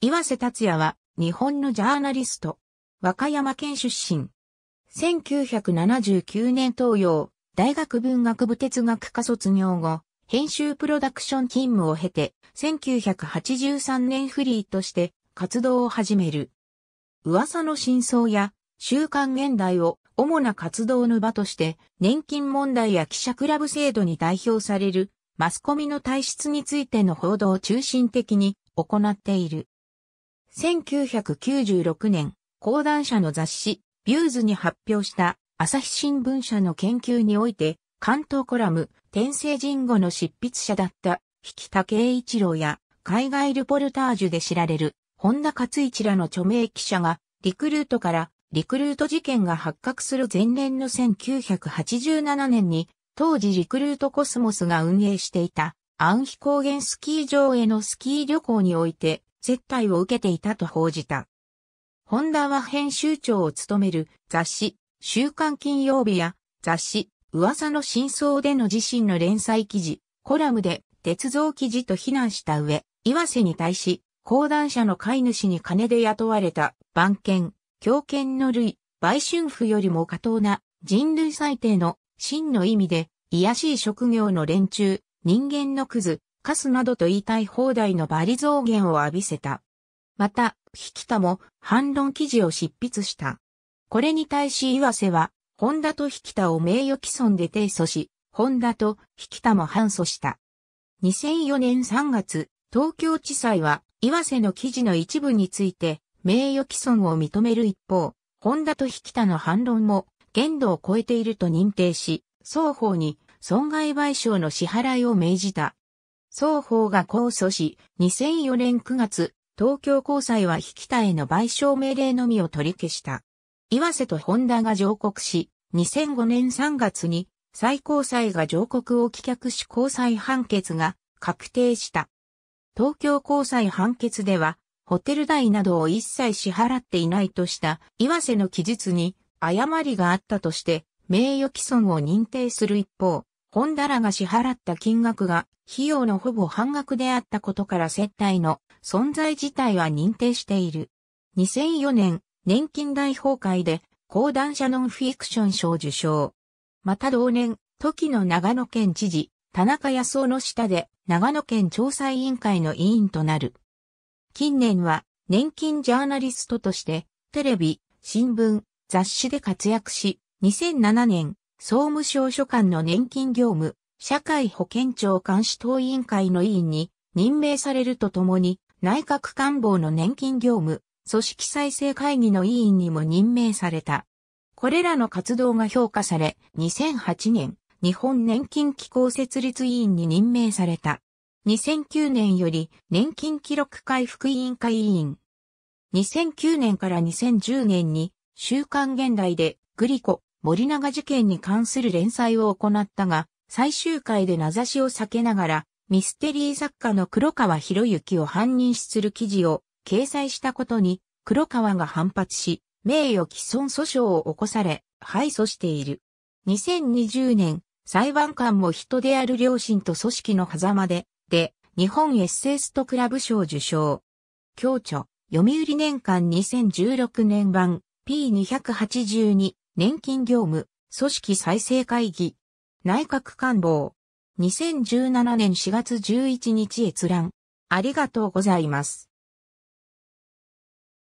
岩瀬達也は日本のジャーナリスト。和歌山県出身。1979年東洋大学文学部哲学科卒業後、編集プロダクション勤務を経て、1983年フリーとして活動を始める。噂の真相や週刊現代を主な活動の場として、年金問題や記者クラブ制度に代表されるマスコミの体質についての報道を中心的に行っている。1996年、講談社の雑誌、ビューズに発表した朝日新聞社の研究において、関東コラム、天聖人語の執筆者だった、引田慶一郎や、海外ルポルタージュで知られる、本田勝一らの著名記者が、リクルートから、リクルート事件が発覚する前年の1987年に、当時リクルートコスモスが運営していた、ンヒ高原スキー場へのスキー旅行において、接待を受けていたと報じた。ホンダは編集長を務める雑誌、週刊金曜日や雑誌、噂の真相での自身の連載記事、コラムで鉄道記事と非難した上、岩瀬に対し、講談社の飼い主に金で雇われた番犬、狂犬の類、売春婦よりも過当な人類最低の真の意味で、癒しい職業の連中、人間のクズ、カスなどと言いたい放題の罵詈雑言を浴びせた。また、引田も反論記事を執筆した。これに対し岩瀬は、本田と引田を名誉毀損で提訴し、本田と引田も反訴した。2004年3月、東京地裁は、岩瀬の記事の一部について、名誉毀損を認める一方、本田と引田の反論も、限度を超えていると認定し、双方に損害賠償の支払いを命じた。双方が控訴し、2004年9月、東京高裁は引き田への賠償命令のみを取り消した。岩瀬とホンダが上告し、2005年3月に最高裁が上告を棄却し高裁判決が確定した。東京高裁判決では、ホテル代などを一切支払っていないとした岩瀬の記述に誤りがあったとして、名誉毀損を認定する一方、ホンダらが支払った金額が費用のほぼ半額であったことから接待の存在自体は認定している。2004年、年金大崩壊で講談社ノンフィクション賞受賞。また同年、時の長野県知事、田中康夫の下で長野県調査委員会の委員となる。近年は年金ジャーナリストとしてテレビ、新聞、雑誌で活躍し、2007年総務省所管の年金業務、社会保険庁監視等委員会の委員に任命されるとともに、内閣官房の年金業務、組織再生会議の委員にも任命された。これらの活動が評価され、2008年、日本年金機構設立委員に任命された。2009年より年金記録回復委員会委員。2009年から2010年に、週刊現代でグリコ、森永事件に関する連載を行ったが、最終回で名指しを避けながら、ミステリー作家の黒川博之を犯人視する記事を掲載したことに、黒川が反発し、名誉毀損訴訟を起こされ、敗訴している。2020年、裁判官も人である両親と組織の狭間で、で、日本エッセイストクラブ賞受賞。共著、読売年間2016年版 P282 年金業務、組織再生会議、内閣官房、2017年4月11日閲覧。ありがとうございます。